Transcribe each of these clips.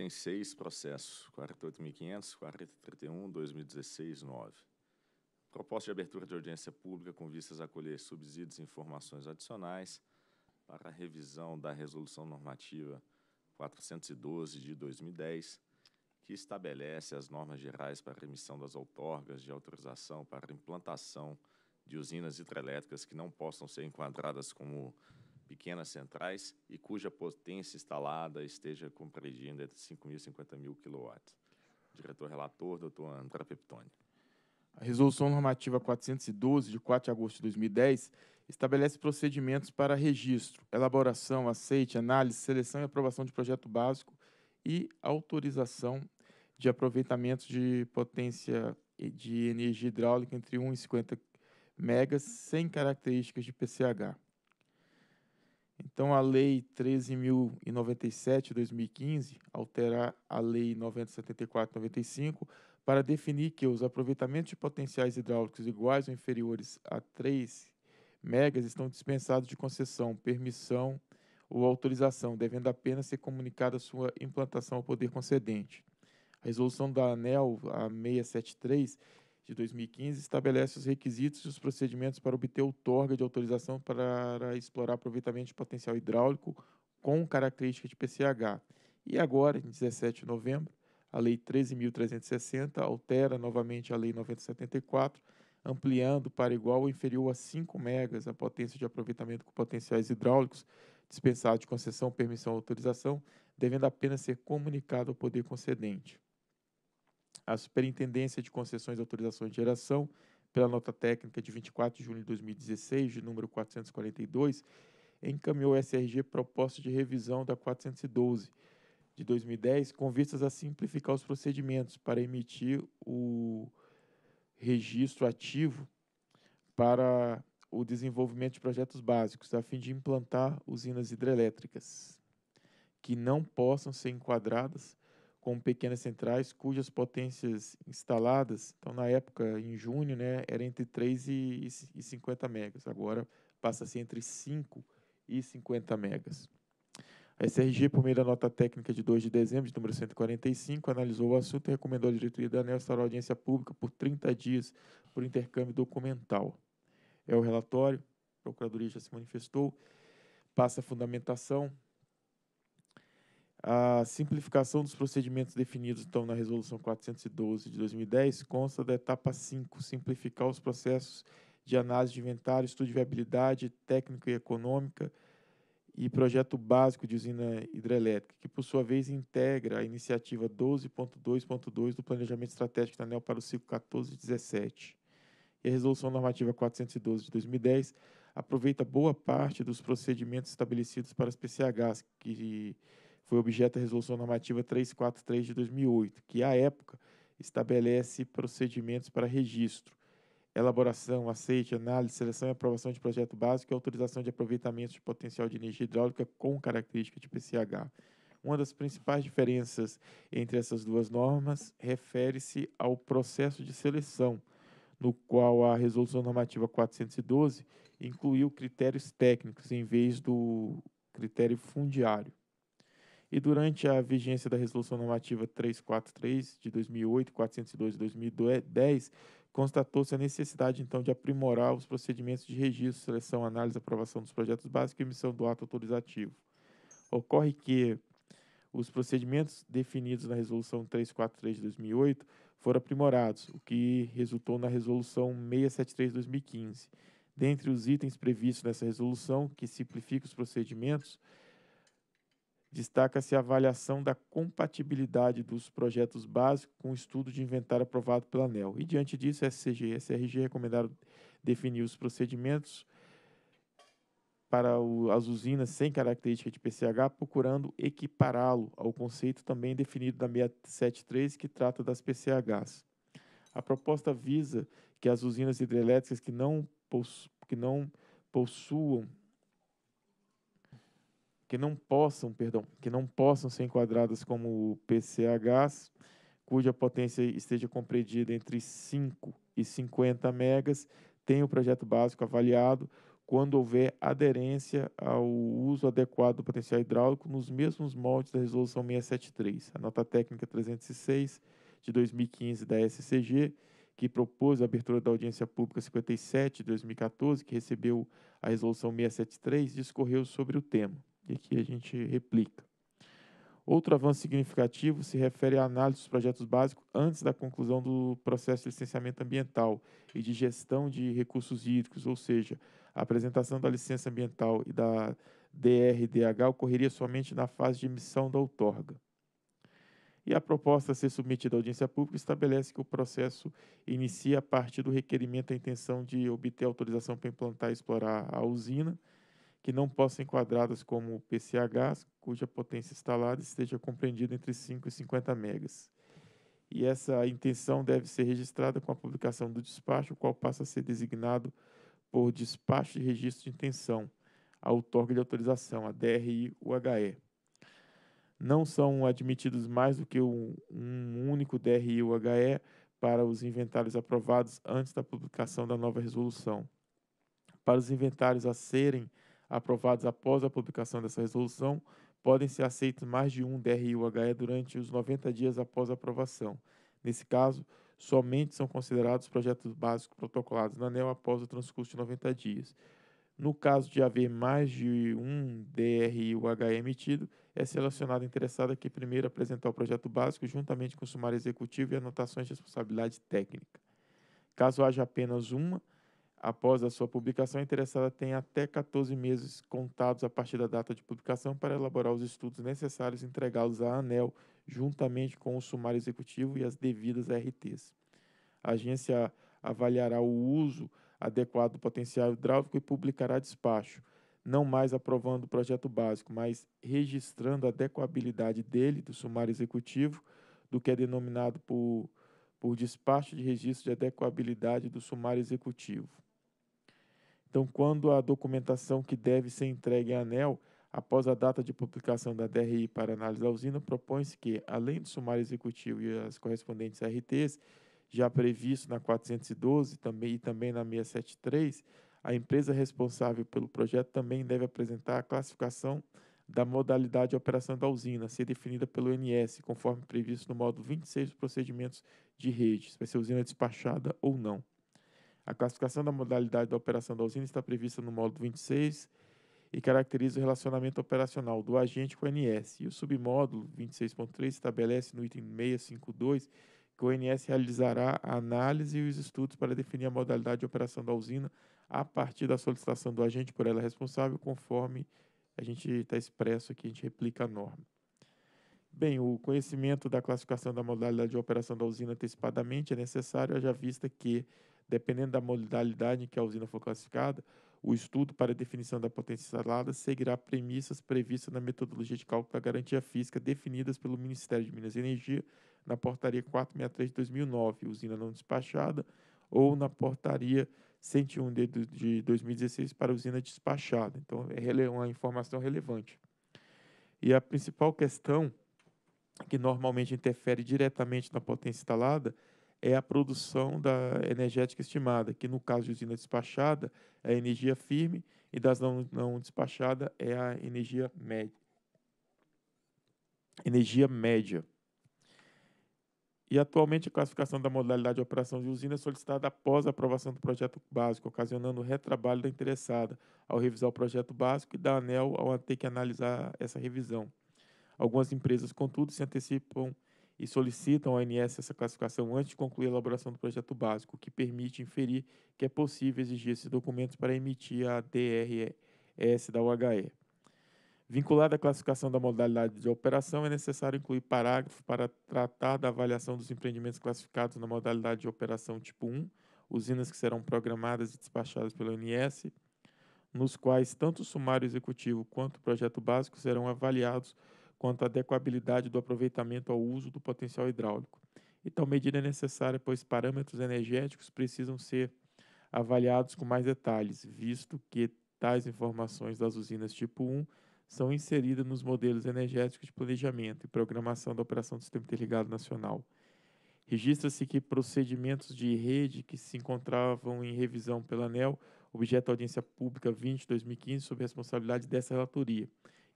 tem seis processos, 48.500, 4031, 2016, 9. Proposta de abertura de audiência pública com vistas a colher subsídios e informações adicionais para a revisão da Resolução Normativa 412 de 2010, que estabelece as normas gerais para a emissão das outorgas de autorização para implantação de usinas hidrelétricas que não possam ser enquadradas como pequenas centrais e cuja potência instalada esteja compreendida entre 5.000 e 50 mil quilowatts. Diretor-relator, doutor André Peptoni. A Resolução Normativa 412, de 4 de agosto de 2010, estabelece procedimentos para registro, elaboração, aceite, análise, seleção e aprovação de projeto básico e autorização de aproveitamento de potência de energia hidráulica entre 1 e 50 megas sem características de PCH. Então, a Lei 13.097, 2015, alterar a Lei 974 95, para definir que os aproveitamentos de potenciais hidráulicos iguais ou inferiores a 3 megas estão dispensados de concessão, permissão ou autorização, devendo apenas ser comunicada sua implantação ao poder concedente. A resolução da ANEL, a 673, de 2015 estabelece os requisitos e os procedimentos para obter outorga de autorização para explorar aproveitamento de potencial hidráulico com característica de PCH. E agora, em 17 de novembro, a Lei 13.360 altera novamente a Lei 9074, ampliando para igual ou inferior a 5 megas a potência de aproveitamento com potenciais hidráulicos dispensados de concessão, permissão ou autorização, devendo apenas ser comunicado ao poder concedente a Superintendência de Concessões e Autorizações de Geração, pela nota técnica de 24 de junho de 2016, de número 442, encaminhou o SRG proposta de revisão da 412 de 2010, com vistas a simplificar os procedimentos para emitir o registro ativo para o desenvolvimento de projetos básicos, a fim de implantar usinas hidrelétricas que não possam ser enquadradas com pequenas centrais cujas potências instaladas, então na época, em junho, né, era entre 3 e, e 50 megas, agora passa a ser entre 5 e 50 megas. A SRG, por meio da nota técnica de 2 de dezembro de número 145, analisou o assunto e recomendou à diretoria da ANEL instaurar audiência pública por 30 dias por intercâmbio documental. É o relatório, a Procuradoria já se manifestou, passa a fundamentação, a simplificação dos procedimentos definidos então na Resolução 412 de 2010 consta da etapa 5, simplificar os processos de análise de inventário, estudo de viabilidade técnica e econômica e projeto básico de usina hidrelétrica, que por sua vez integra a iniciativa 12.2.2 do Planejamento Estratégico da ANEL para o ciclo 14 e 17. E a Resolução Normativa 412 de 2010 aproveita boa parte dos procedimentos estabelecidos para as PCHs, que foi objeto da Resolução Normativa 343 de 2008, que, à época, estabelece procedimentos para registro, elaboração, aceite, análise, seleção e aprovação de projeto básico e autorização de aproveitamento de potencial de energia hidráulica com característica de PCH. Uma das principais diferenças entre essas duas normas refere-se ao processo de seleção, no qual a Resolução Normativa 412 incluiu critérios técnicos em vez do critério fundiário e durante a vigência da Resolução Normativa 343 de 2008, 402 de 2010, constatou-se a necessidade, então, de aprimorar os procedimentos de registro, seleção, análise, aprovação dos projetos básicos e emissão do ato autorizativo. Ocorre que os procedimentos definidos na Resolução 343 de 2008 foram aprimorados, o que resultou na Resolução 673 de 2015. Dentre os itens previstos nessa resolução, que simplifica os procedimentos, destaca-se a avaliação da compatibilidade dos projetos básicos com o estudo de inventário aprovado pela ANEL. E diante disso, SCG e SRG recomendaram definir os procedimentos para o, as usinas sem característica de PCH, procurando equipará-lo ao conceito também definido da 673, que trata das PCHs. A proposta visa que as usinas hidrelétricas que não, possu que não possuam que não possam, perdão, que não possam ser enquadradas como PCHs, cuja potência esteja compreendida entre 5 e 50 megas, tem o projeto básico avaliado quando houver aderência ao uso adequado do potencial hidráulico nos mesmos moldes da resolução 673, a nota técnica 306 de 2015 da SCG, que propôs a abertura da audiência pública 57 de 2014, que recebeu a resolução 673, discorreu sobre o tema. E aqui a gente replica. Outro avanço significativo se refere à análise dos projetos básicos antes da conclusão do processo de licenciamento ambiental e de gestão de recursos hídricos, ou seja, a apresentação da licença ambiental e da DRDH ocorreria somente na fase de emissão da outorga. E a proposta a ser submetida à audiência pública estabelece que o processo inicia a partir do requerimento à intenção de obter autorização para implantar e explorar a usina, que não possam ser enquadradas como PCHs, cuja potência instalada esteja compreendida entre 5 e 50 megas. E essa intenção deve ser registrada com a publicação do despacho, o qual passa a ser designado por despacho de registro de intenção, a outorga de autorização, a DRI-UHE. Não são admitidos mais do que um, único DRI-UHE para os inventários aprovados antes da publicação da nova resolução. Para os inventários a serem aprovados após a publicação dessa resolução, podem ser aceitos mais de um dri durante os 90 dias após a aprovação. Nesse caso, somente são considerados projetos básicos protocolados na ANEL após o transcurso de 90 dias. No caso de haver mais de um dri emitido, é selecionado interessado que primeiro apresentar o projeto básico juntamente com o sumário executivo e anotações de responsabilidade técnica. Caso haja apenas uma, após a sua publicação, a interessada tem até 14 meses contados a partir da data de publicação para elaborar os estudos necessários e entregá-los à ANEL, juntamente com o sumário executivo e as devidas RTs. A agência avaliará o uso adequado do potencial hidráulico e publicará despacho, não mais aprovando o projeto básico, mas registrando a adequabilidade dele, do sumário executivo, do que é denominado por, por despacho de registro de adequabilidade do sumário executivo. Então, quando a documentação que deve ser entregue à ANEL após a data de publicação da DRI para análise da usina, propõe-se que, além do sumário executivo e as correspondentes RTs, já previsto na 412 também, e também na 673, a empresa responsável pelo projeto também deve apresentar a classificação da modalidade de operação da usina, ser definida pelo NS, conforme previsto no módulo 26 dos procedimentos de rede, se vai ser usina despachada ou não. A classificação da modalidade da operação da usina está prevista no módulo 26 e caracteriza o relacionamento operacional do agente com o NS. E o submódulo 26.3 estabelece no item 652 que o NS realizará a análise e os estudos para definir a modalidade de operação da usina a partir da solicitação do agente por ela responsável, conforme a gente está expresso aqui, a gente replica a norma. Bem, o conhecimento da classificação da modalidade de operação da usina antecipadamente é necessário, haja vista que Dependendo da modalidade em que a usina for classificada, o estudo para definição da potência instalada seguirá premissas previstas na metodologia de cálculo da garantia física definidas pelo Ministério de Minas e Energia na Portaria 463 de 2009, usina não despachada, ou na Portaria 101 de, de 2016 para usina despachada. Então, é uma informação relevante. E a principal questão que normalmente interfere diretamente na potência instalada é a produção da energética estimada, que no caso de usina despachada é a energia firme e das não, não despachada é a energia média. Energia média. E atualmente a classificação da modalidade de operação de usina é solicitada após a aprovação do projeto básico, ocasionando o retrabalho da interessada ao revisar o projeto básico e da ANEL ao ter que analisar essa revisão. Algumas empresas, contudo, se antecipam e solicitam à ANS essa classificação antes de concluir a elaboração do projeto básico, que permite inferir que é possível exigir esses documentos para emitir a DRS da UHE. Vinculada à classificação da modalidade de operação, é necessário incluir parágrafo para tratar da avaliação dos empreendimentos classificados na modalidade de operação tipo 1, usinas que serão programadas e despachadas pela ANS, nos quais tanto o sumário executivo quanto o projeto básico serão avaliados quanto à adequabilidade do aproveitamento ao uso do potencial hidráulico. E então, tal medida é necessária, pois parâmetros energéticos precisam ser avaliados com mais detalhes, visto que tais informações das usinas tipo 1 são inseridas nos modelos energéticos de planejamento e programação da operação do Sistema Interligado Nacional. Registra-se que procedimentos de rede que se encontravam em revisão pela ANEL, objeto da audiência pública 20-2015, sob responsabilidade dessa relatoria,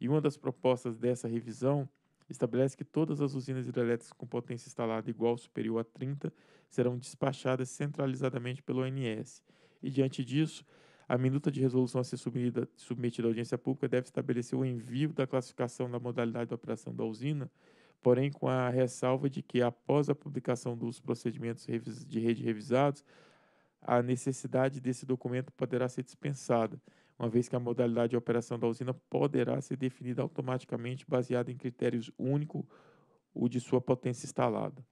e uma das propostas dessa revisão estabelece que todas as usinas hidrelétricas com potência instalada igual ou superior a 30 serão despachadas centralizadamente pelo ONS. E diante disso, a minuta de resolução a ser submetida, submetida à audiência pública deve estabelecer o envio da classificação da modalidade de operação da usina, porém com a ressalva de que, após a publicação dos procedimentos de rede revisados, a necessidade desse documento poderá ser dispensada uma vez que a modalidade de operação da usina poderá ser definida automaticamente baseada em critérios único, o de sua potência instalada.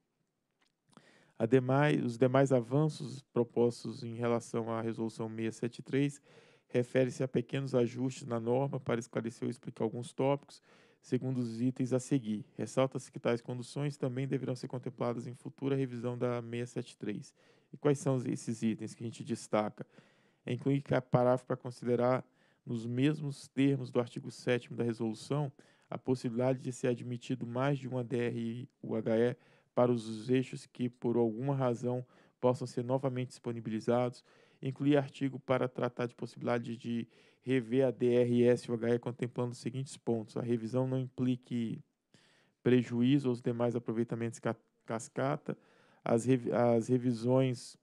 Ademais, os demais avanços propostos em relação à Resolução 673 refere-se a pequenos ajustes na norma para esclarecer ou explicar alguns tópicos, segundo os itens a seguir. Ressalta-se que tais conduções também deverão ser contempladas em futura revisão da 673. E quais são esses itens que a gente destaca? É inclui parágrafo para considerar, nos mesmos termos do artigo 7 da resolução, a possibilidade de ser admitido mais de uma DRI-UHE para os eixos que, por alguma razão, possam ser novamente disponibilizados, incluir artigo para tratar de possibilidade de rever a DRS-UHE contemplando os seguintes pontos. A revisão não implique prejuízo aos demais aproveitamentos cascata, as, revi as revisões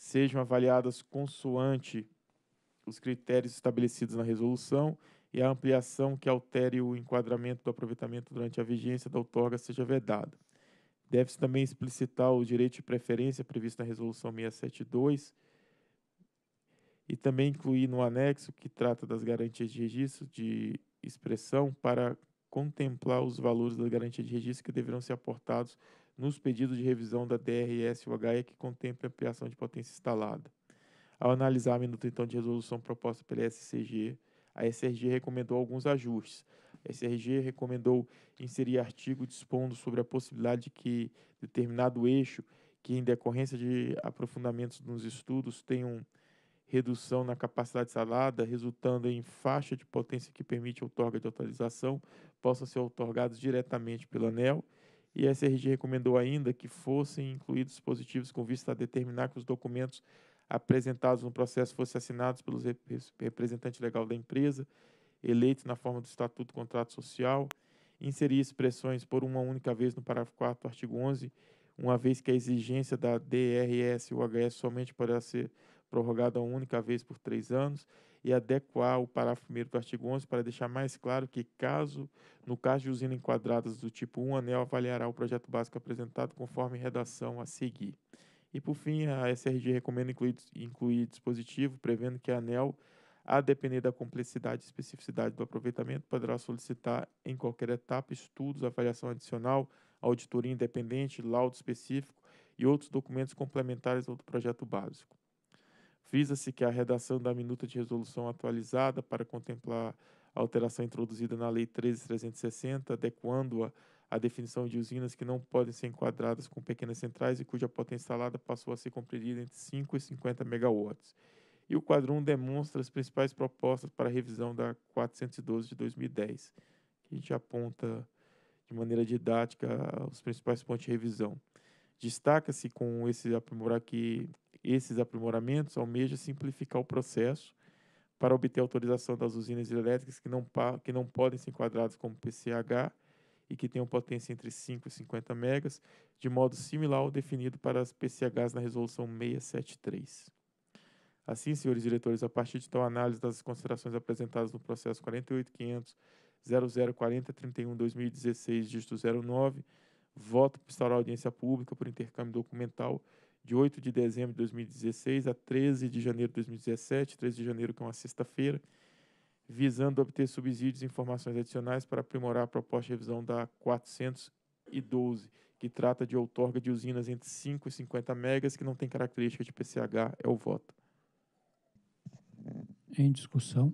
sejam avaliadas consoante os critérios estabelecidos na resolução e a ampliação que altere o enquadramento do aproveitamento durante a vigência da outorga seja vedada. Deve-se também explicitar o direito de preferência previsto na Resolução 672 e também incluir no anexo que trata das garantias de registro de expressão para contemplar os valores da garantia de registro que deverão ser aportados nos pedidos de revisão da DRS-UHE que contempla ampliação de potência instalada. Ao analisar a minuta então de resolução proposta pela SCG, a SRG recomendou alguns ajustes. A SRG recomendou inserir artigo dispondo sobre a possibilidade de que determinado eixo, que em decorrência de aprofundamentos nos estudos tenham redução na capacidade salada, resultando em faixa de potência que permite a outorga de atualização, possam ser outorgados diretamente pelo ANEL e a SRG recomendou ainda que fossem incluídos dispositivos com vista a determinar que os documentos apresentados no processo fossem assinados pelos representante legal da empresa, eleito na forma do Estatuto Contrato Social, inserir expressões por uma única vez no parágrafo 4 do artigo 11, uma vez que a exigência da DRS ou HS somente poderá ser prorrogada uma única vez por três anos, e adequar o parágrafo 1 do artigo 11 para deixar mais claro que, caso, no caso de usinas enquadradas do tipo 1, a ANEL avaliará o projeto básico apresentado conforme redação a seguir. E, por fim, a SRG recomenda incluir, incluir dispositivo prevendo que a ANEL, a depender da complexidade e especificidade do aproveitamento, poderá solicitar, em qualquer etapa, estudos, avaliação adicional, auditoria independente, laudo específico e outros documentos complementares ao do projeto básico. Visa-se que a redação da minuta de resolução atualizada para contemplar a alteração introduzida na Lei 13.360, adequando-a à definição de usinas que não podem ser enquadradas com pequenas centrais e cuja potência instalada passou a ser compreendida entre 5 e 50 megawatts. E o quadro 1 demonstra as principais propostas para a revisão da 412 de 2010, que a gente aponta de maneira didática os principais pontos de revisão. Destaca-se com esse aprimorar que esses aprimoramentos almejam simplificar o processo para obter autorização das usinas hidrelétricas que não, que não podem ser enquadradas como PCH e que tenham potência entre 5 e 50 megas, de modo similar ao definido para as PCHs na Resolução 673. Assim, senhores diretores, a partir de tal análise das considerações apresentadas no processo 48.500.0040.31.2016, 004031 dígito 09, voto para instaurar audiência pública por intercâmbio documental de 8 de dezembro de 2016 a 13 de janeiro de 2017, 13 de janeiro que é uma sexta-feira, visando obter subsídios e informações adicionais para aprimorar a proposta de revisão da 412, que trata de outorga de usinas entre 5 e 50 megas que não tem característica de PCH, é o voto. Em discussão.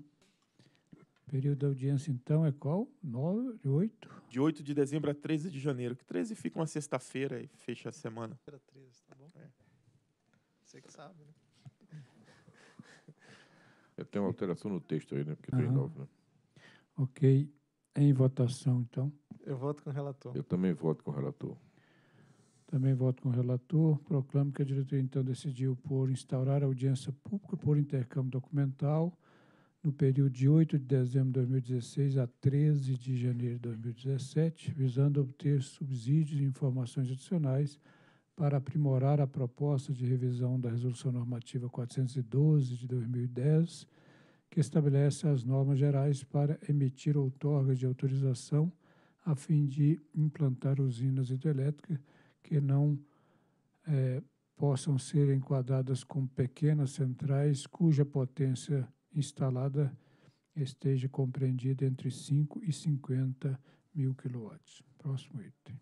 O período da audiência, então, é qual? 9, 8? De 8 de dezembro a 13 de janeiro, que 13 fica uma sexta-feira e fecha a semana. Era 13, tá? Você que sabe, né? Eu tenho uma alteração no texto aí, né? Porque tem novo, né? Ok. Em votação, então. Eu voto com o relator. Eu também voto com o relator. Também voto com o relator. Proclamo que a diretoria, então, decidiu por instaurar audiência pública por intercâmbio documental no período de 8 de dezembro de 2016 a 13 de janeiro de 2017, visando obter subsídios e informações adicionais para aprimorar a proposta de revisão da Resolução Normativa 412 de 2010, que estabelece as normas gerais para emitir outorgas de autorização a fim de implantar usinas hidrelétricas que não é, possam ser enquadradas como pequenas centrais cuja potência instalada esteja compreendida entre 5 e 50 mil quilowatts. Próximo item.